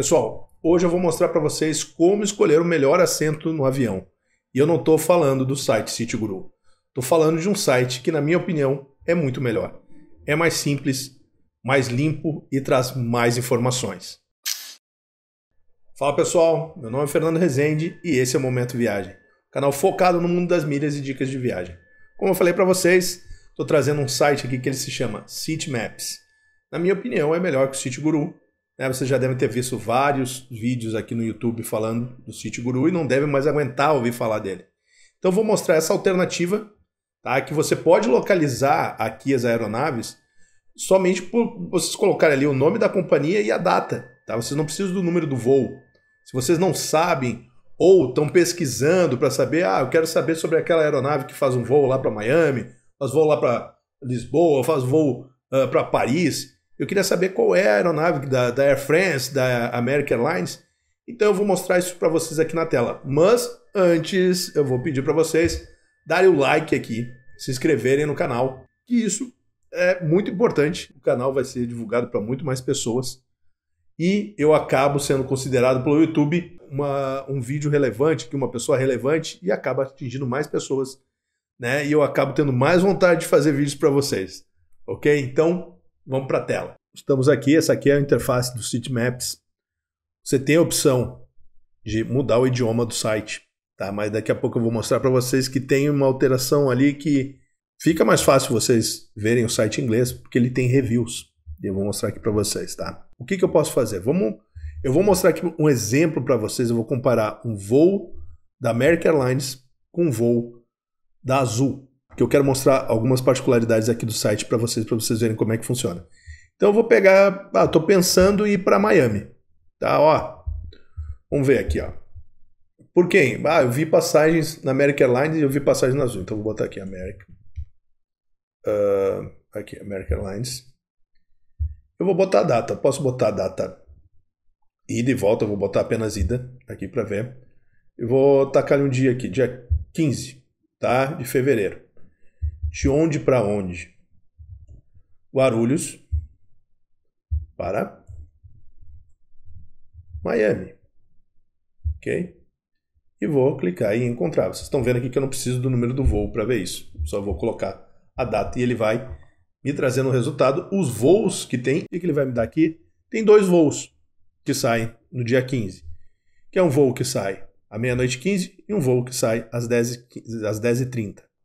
Pessoal, hoje eu vou mostrar para vocês como escolher o melhor assento no avião. E eu não estou falando do site Citiguru. Estou falando de um site que, na minha opinião, é muito melhor. É mais simples, mais limpo e traz mais informações. Fala pessoal, meu nome é Fernando Rezende e esse é o Momento Viagem, canal focado no mundo das milhas e dicas de viagem. Como eu falei para vocês, estou trazendo um site aqui que ele se chama City Maps. Na minha opinião, é melhor que o Citiguru, né? Você já deve ter visto vários vídeos aqui no YouTube falando do Sítio Guru e não deve mais aguentar ouvir falar dele. Então vou mostrar essa alternativa, tá? que você pode localizar aqui as aeronaves somente por vocês colocarem ali o nome da companhia e a data. Tá? Vocês não precisam do número do voo. Se vocês não sabem ou estão pesquisando para saber, ah, eu quero saber sobre aquela aeronave que faz um voo lá para Miami, faz voo lá para Lisboa, faz voo uh, para Paris. Eu queria saber qual é a aeronave da, da Air France, da American Airlines. Então eu vou mostrar isso para vocês aqui na tela. Mas antes, eu vou pedir para vocês darem o like aqui, se inscreverem no canal, que isso é muito importante. O canal vai ser divulgado para muito mais pessoas. E eu acabo sendo considerado pelo YouTube uma, um vídeo relevante, que uma pessoa relevante, e acaba atingindo mais pessoas. Né? E eu acabo tendo mais vontade de fazer vídeos para vocês. Ok? Então, Vamos para a tela. Estamos aqui, essa aqui é a interface do Sitemaps. Você tem a opção de mudar o idioma do site, tá? Mas daqui a pouco eu vou mostrar para vocês que tem uma alteração ali que fica mais fácil vocês verem o site em inglês, porque ele tem reviews. E eu vou mostrar aqui para vocês, tá? O que, que eu posso fazer? Vamos, eu vou mostrar aqui um exemplo para vocês. Eu vou comparar um voo da American Airlines com um voo da Azul que eu quero mostrar algumas particularidades aqui do site para vocês, para vocês verem como é que funciona. Então eu vou pegar, ah, tô pensando em ir para Miami. Tá, ó. Vamos ver aqui, ó. Por quem? Ah, eu vi passagens na American Airlines e eu vi passagens na Azul. Então vou botar aqui American. Uh, aqui, American Airlines. Eu vou botar a data. Posso botar a data ida e volta. Eu vou botar apenas ida aqui para ver. Eu vou tacar um dia aqui, dia 15 tá? de fevereiro de onde para onde? Guarulhos para Miami. Ok? E vou clicar em encontrar. Vocês estão vendo aqui que eu não preciso do número do voo para ver isso. Só vou colocar a data e ele vai me trazendo o resultado. Os voos que tem, e que ele vai me dar aqui? Tem dois voos que saem no dia 15. Que é um voo que sai à meia-noite 15 e um voo que sai às 10h30. Às 10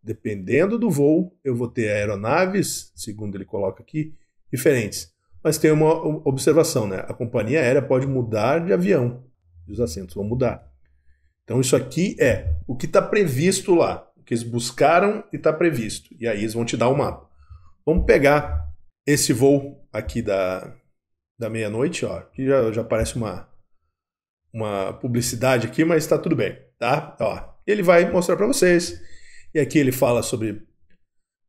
Dependendo do voo, eu vou ter aeronaves, segundo ele coloca aqui, diferentes. Mas tem uma observação, né? A companhia aérea pode mudar de avião e os assentos vão mudar. Então isso aqui é o que está previsto lá, o que eles buscaram e está previsto. E aí eles vão te dar o um mapa. Vamos pegar esse voo aqui da, da meia-noite, ó. Que já, já parece uma, uma publicidade aqui, mas está tudo bem, tá? Ó, ele vai mostrar para vocês e aqui ele fala sobre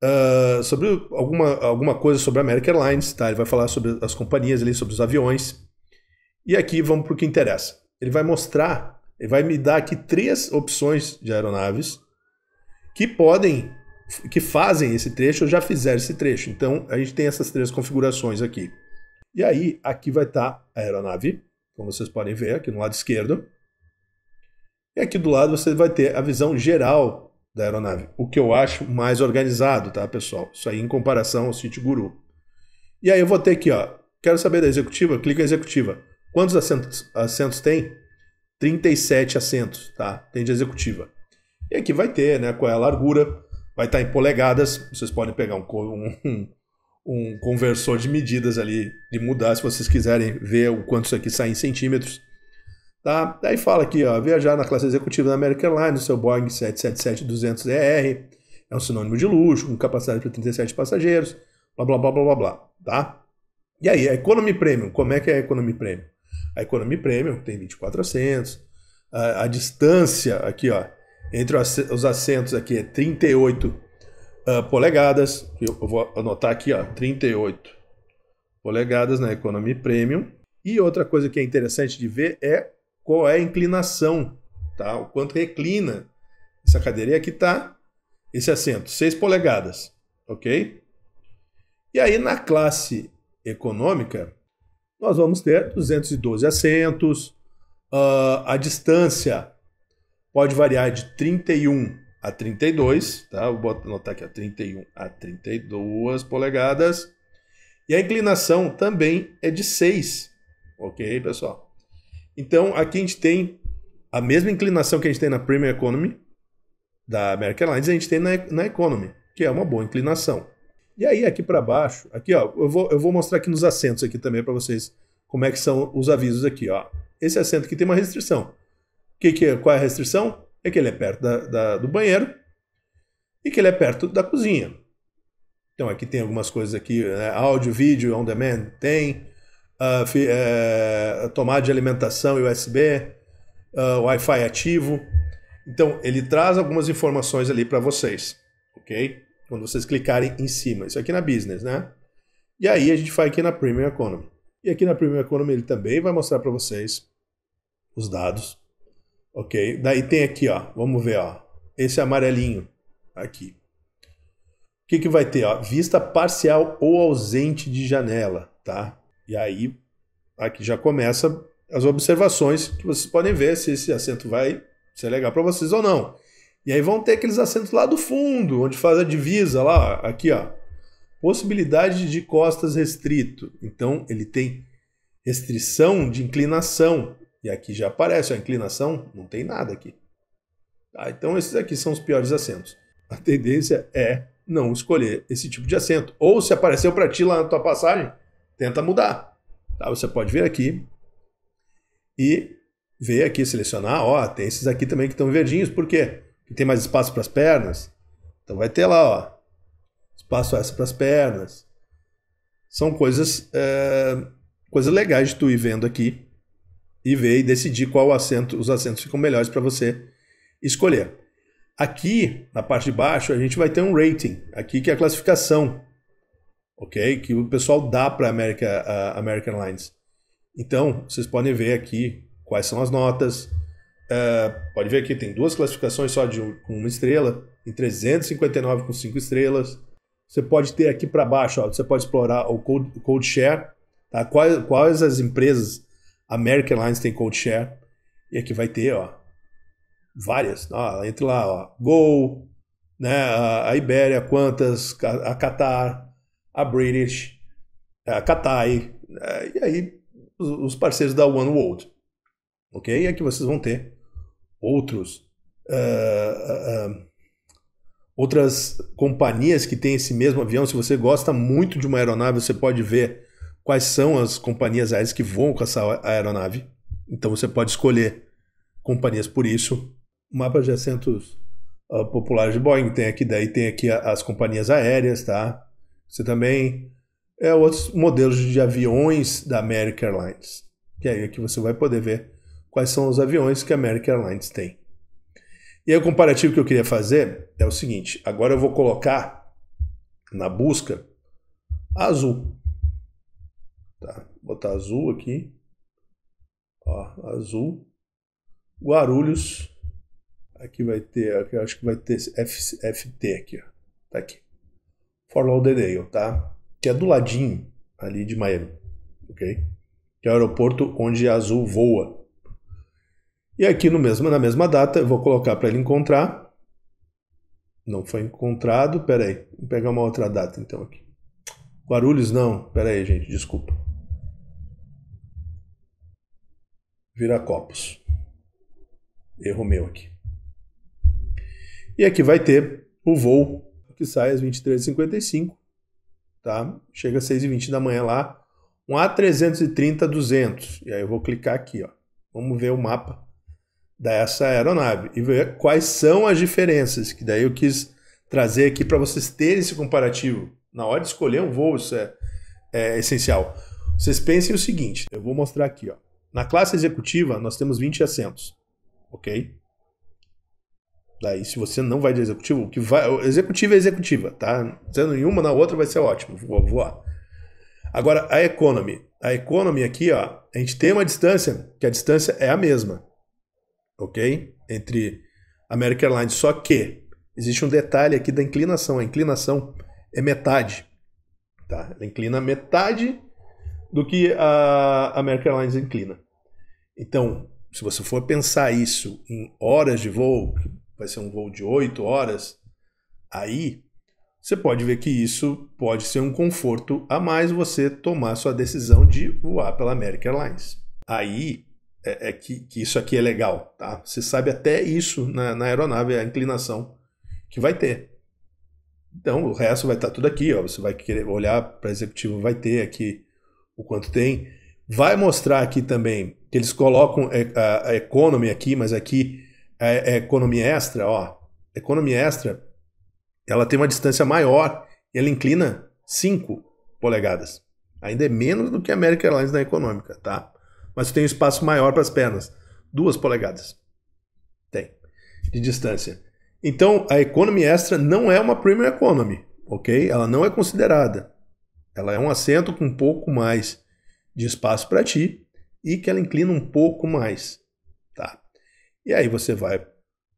Uh, sobre alguma, alguma coisa sobre a American Airlines, tá? Ele vai falar sobre as companhias ali, sobre os aviões. E aqui vamos para o que interessa. Ele vai mostrar, ele vai me dar aqui três opções de aeronaves que podem, que fazem esse trecho ou já fizeram esse trecho. Então a gente tem essas três configurações aqui. E aí, aqui vai estar tá a aeronave, como vocês podem ver aqui no lado esquerdo. E aqui do lado você vai ter a visão geral da aeronave. O que eu acho mais organizado, tá, pessoal? Isso aí em comparação ao Sítio Guru. E aí eu vou ter aqui, ó. Quero saber da executiva, clica em executiva. Quantos assentos, assentos tem? 37 assentos, tá? Tem de executiva. E aqui vai ter, né? Qual é a largura? Vai estar tá em polegadas. Vocês podem pegar um, um, um conversor de medidas ali e mudar se vocês quiserem ver o quanto isso aqui sai em centímetros. Tá? Daí fala aqui, ó, viajar na classe executiva da American Airlines, seu Boeing 777-200ER, é um sinônimo de luxo, com capacidade para 37 passageiros, blá, blá, blá, blá, blá, blá, tá? E aí, a Economy Premium, como é que é a Economy Premium? A Economy Premium tem 24 assentos, a, a distância aqui, ó, entre os assentos aqui é 38 uh, ah, polegadas, eu, eu vou anotar aqui, ó, 38 polegadas na Economy Premium. E outra coisa que é interessante de ver é qual é a inclinação, tá? O quanto reclina essa cadeira. E aqui está esse assento, 6 polegadas, ok? E aí na classe econômica, nós vamos ter 212 assentos, uh, a distância pode variar de 31 a 32, tá? Vou anotar aqui, ó, 31 a 32 polegadas. E a inclinação também é de 6, ok, pessoal? Então, aqui a gente tem a mesma inclinação que a gente tem na Premium Economy da American Airlines, a gente tem na, na Economy, que é uma boa inclinação. E aí, aqui para baixo, aqui ó, eu vou, eu vou mostrar aqui nos assentos aqui também para vocês como é que são os avisos aqui. Ó. Esse assento aqui tem uma restrição. Que que é, qual é a restrição? É que ele é perto da, da, do banheiro e que ele é perto da cozinha. Então aqui tem algumas coisas aqui, né? áudio, vídeo, on demand, tem uh, tomada de alimentação USB, uh, Wi-Fi ativo. Então, ele traz algumas informações ali para vocês, ok? Quando vocês clicarem em cima. Isso aqui na Business, né? E aí a gente vai aqui na Premium Economy. E aqui na Premium Economy ele também vai mostrar para vocês os dados, ok? Daí tem aqui, ó, vamos ver, ó, esse amarelinho aqui. O que, que vai ter? Ó? Vista parcial ou ausente de janela, tá? E aí, aqui já começa as observações que vocês podem ver se esse assento vai ser legal para vocês ou não. E aí vão ter aqueles assentos lá do fundo, onde faz a divisa lá, aqui ó. Possibilidade de costas restrito. Então ele tem restrição de inclinação. E aqui já aparece a inclinação, não tem nada aqui. Tá, então esses aqui são os piores assentos. A tendência é não escolher esse tipo de assento. Ou se apareceu para ti lá na tua passagem, tenta mudar. Tá? Você pode vir aqui e ver aqui, selecionar, ó, tem esses aqui também que estão verdinhos, por quê? Porque tem mais espaço para as pernas. Então vai ter lá, ó, espaço essa para as pernas. São coisas, é, coisas legais de tu ir vendo aqui e ver e decidir qual assento, os assentos ficam melhores para você escolher. Aqui, na parte de baixo, a gente vai ter um rating, aqui que é a classificação ok? Que o pessoal dá para America, uh, American Airlines. Então, vocês podem ver aqui quais são as notas. Uh, pode ver aqui, tem duas classificações só de uma estrela, em 359 com cinco estrelas. Você pode ter aqui para baixo, ó, você pode explorar o Code, code Share, tá? quais, quais as empresas American Airlines tem Code Share, e aqui vai ter ó, várias. Ó, entre lá, ó, Gol, né, a Ibéria, quantas? a Qatar, a British, a Katai, é, e aí os parceiros da One World. Ok? E aqui vocês vão ter outros. Uh, uh, outras companhias que têm esse mesmo avião. Se você gosta muito de uma aeronave, você pode ver quais são as companhias aéreas que voam com essa aeronave. Então você pode escolher companhias por isso. Mapas mapa de assentos uh, ah, populares de Boeing tem aqui, daí tem aqui as companhias aéreas, tá? Você também é outros modelos de aviões da American Airlines. Que é aí aqui você vai poder ver quais são os aviões que a American Airlines tem. E aí o comparativo que eu queria fazer é o seguinte: agora eu vou colocar na busca azul. Tá, vou botar azul aqui. Ó, azul. Guarulhos. Aqui vai ter, aqui eu acho que vai ter FT aqui, ó. Tá aqui. Fort Lauderdale, tá? Que é do ladinho ali de Miami, ok? Que é o aeroporto onde a Azul voa. E aqui no mesmo, na mesma data, eu vou colocar para ele encontrar. Não foi encontrado, peraí, vou pegar uma outra data então aqui. Guarulhos não, peraí gente, desculpa. Viracopos. Erro meu aqui. E aqui vai ter o voo que sai às 23h55, tá? Chega às 6h20 da manhã lá, um A330-200. E aí eu vou clicar aqui, ó. Vamos ver o mapa dessa aeronave e ver quais são as diferenças, que daí eu quis trazer aqui para vocês terem esse comparativo. Na hora de escolher um voo, isso é, é essencial. Vocês pensem o seguinte, eu vou mostrar aqui, ó. Na classe executiva, nós temos 20 assentos, ok? Daí, se você não vai de executivo, o que vai. Executivo é executiva, tá? Sendo em uma na outra vai ser ótimo. Vou voar. Agora, a economy. A economy aqui, ó, a gente tem uma distância, que a distância é a mesma. Ok? Entre American Airlines. Só que existe um detalhe aqui da inclinação. A inclinação é metade. Tá? Ela inclina metade do que a American Airlines inclina. Então, se você for pensar isso em horas de voo, vai ser um voo de 8 horas, aí você pode ver que isso pode ser um conforto a mais você tomar sua decisão de voar pela American Airlines. Aí é, é que, que, isso aqui é legal, tá? Você sabe até isso na, na, aeronave, a inclinação que vai ter. Então o resto vai estar tá tudo aqui, ó. Você vai querer olhar para executivo, vai ter aqui o quanto tem. Vai mostrar aqui também que eles colocam é, a economy aqui, mas aqui a, é, é economia extra, ó, economia extra, ela tem uma distância maior e ela inclina 5 polegadas. Ainda é menos do que a American Airlines na econômica, tá? Mas tem um espaço maior para as pernas, 2 polegadas. Tem de distância. Então, a economy extra não é uma premium economy, OK? Ela não é considerada. Ela é um assento com um pouco mais de espaço para ti e que ela inclina um pouco mais. E aí você vai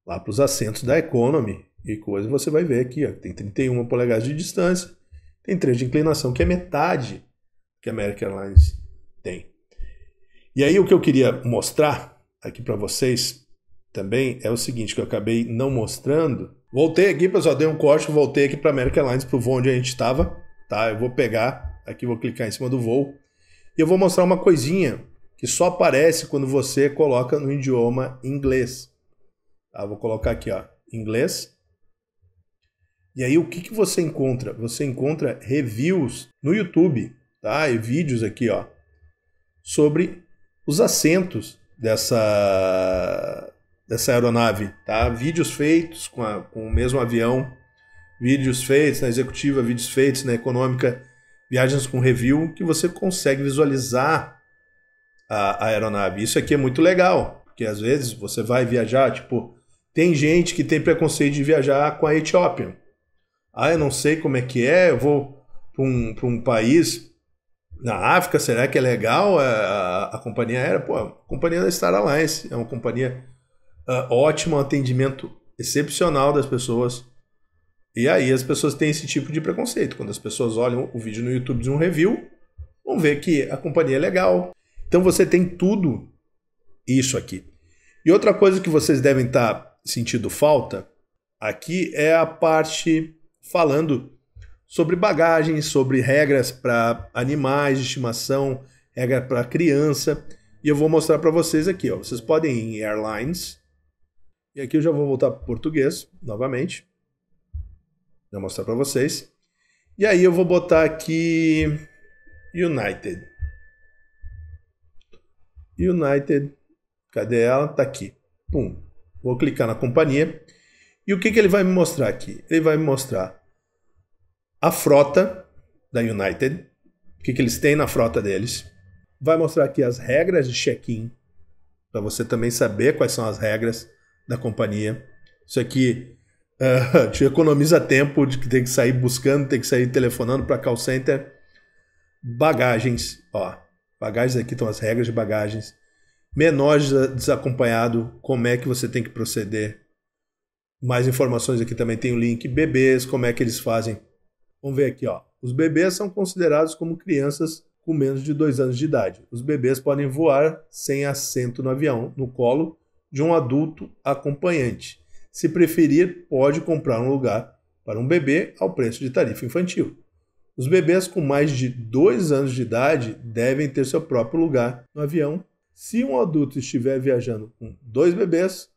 lá para os assentos da Economy e coisa, você vai ver aqui, ó, tem 31 polegadas de distância, tem 3 de inclinação, que é metade que a American Airlines tem. E aí o que eu queria mostrar aqui para vocês também é o seguinte, que eu acabei não mostrando. Voltei aqui, pessoal, dei um corte, voltei aqui para a American Airlines, para o voo onde a gente estava, tá? Eu vou pegar aqui, vou clicar em cima do voo e eu vou mostrar uma coisinha que só aparece quando você coloca no idioma inglês. Tá? Vou colocar aqui, ó, inglês. E aí o que, que você encontra? Você encontra reviews no YouTube, tá? E vídeos aqui, ó, sobre os assentos dessa dessa aeronave, tá? Vídeos feitos com, a, com o mesmo avião, vídeos feitos na executiva, vídeos feitos na econômica, viagens com review que você consegue visualizar a, a aeronave. Isso aqui é muito legal, porque às vezes você vai viajar, tipo, tem gente que tem preconceito de viajar com a Etiópia. Ah, eu não sei como é que é, eu vou para um, um país na África, será que é legal a, a, a companhia aérea? Pô, a companhia da Star Alliance é uma companhia uh, ah, ótima, atendimento excepcional das pessoas. E aí as pessoas têm esse tipo de preconceito. Quando as pessoas olham o vídeo no YouTube de um review, vão ver que a companhia é legal, então você tem tudo isso aqui. E outra coisa que vocês devem estar tá sentindo falta aqui é a parte falando sobre bagagens, sobre regras para animais de estimação, regra para criança. E eu vou mostrar para vocês aqui. Ó. Vocês podem ir em Airlines. E aqui eu já vou voltar para português novamente. Vou mostrar para vocês. E aí eu vou botar aqui United. United, cadê ela? Tá aqui. Pum. Vou clicar na companhia. E o que, que ele vai me mostrar aqui? Ele vai me mostrar a frota da United, o que, que eles têm na frota deles. Vai mostrar aqui as regras de check-in, para você também saber quais são as regras da companhia. Isso aqui uh, te economiza tempo de que tem que sair buscando, tem que sair telefonando para call center. Bagagens, ó, Bagagens aqui estão as regras de bagagens. Menores desacompanhado, como é que você tem que proceder. Mais informações aqui também tem o link. Bebês, como é que eles fazem. Vamos ver aqui, ó. Os bebês são considerados como crianças com menos de 2 anos de idade. Os bebês podem voar sem assento no avião, no colo de um adulto acompanhante. Se preferir, pode comprar um lugar para um bebê ao preço de tarifa infantil. Os bebês com mais de 2 anos de idade devem ter seu próprio lugar no avião. Se um adulto estiver viajando com dois bebês,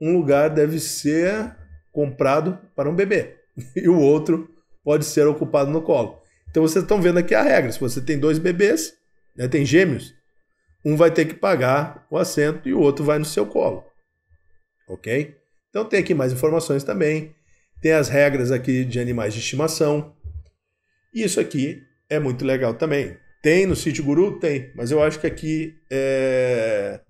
um lugar deve ser comprado para um bebê e o outro pode ser ocupado no colo. Então vocês estão vendo aqui a regra: se você tem dois bebês, né, tem gêmeos, um vai ter que pagar o assento e o outro vai no seu colo. Ok? Então tem aqui mais informações também. Tem as regras aqui de animais de estimação e isso aqui é muito legal também. Tem no Sítio Guru? Tem, mas eu acho que aqui é.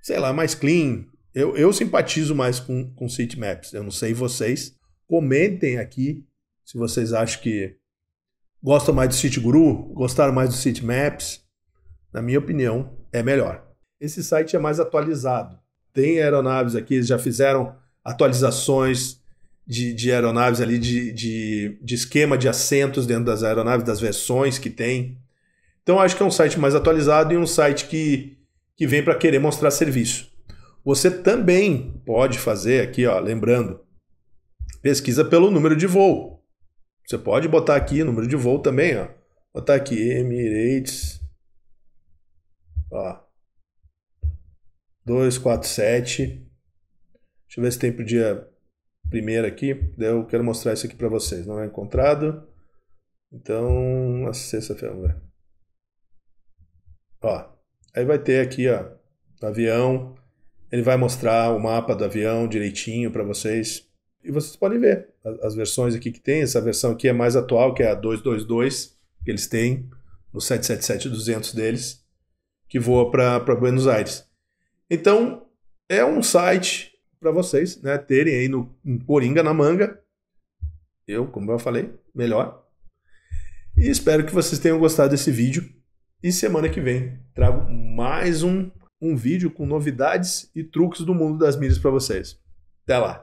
sei lá, mais clean. Eu, eu simpatizo mais com, com Maps. Eu não sei vocês. Comentem aqui se vocês acham que gostam mais do Sítio Guru, gostaram mais do City Maps. Na minha opinião, é melhor. Esse site é mais atualizado. Tem aeronaves aqui, eles já fizeram atualizações de, de aeronaves ali, de, de, de, esquema de assentos dentro das aeronaves, das versões que tem. Então acho que é um site mais atualizado e um site que, que vem para querer mostrar serviço. Você também pode fazer aqui, ó, lembrando, pesquisa pelo número de voo. Você pode botar aqui número de voo também, ó. Botar aqui Emirates. Ó. 247. Deixa eu ver se tem pro dia primeira aqui, daí eu quero mostrar isso aqui para vocês. Não é encontrado. Então, na sexta-feira, Ó, aí vai ter aqui, ó, o avião. Ele vai mostrar o mapa do avião direitinho para vocês. E vocês podem ver as versões aqui que tem. Essa versão aqui é mais atual, que é a 222, que eles têm no 777-200 deles, que voa para Buenos Aires. Então, é um site para vocês né, terem aí no um Coringa na manga. Eu, como eu falei, melhor. E espero que vocês tenham gostado desse vídeo. E semana que vem trago mais um, um vídeo com novidades e truques do mundo das milhas para vocês. Até lá!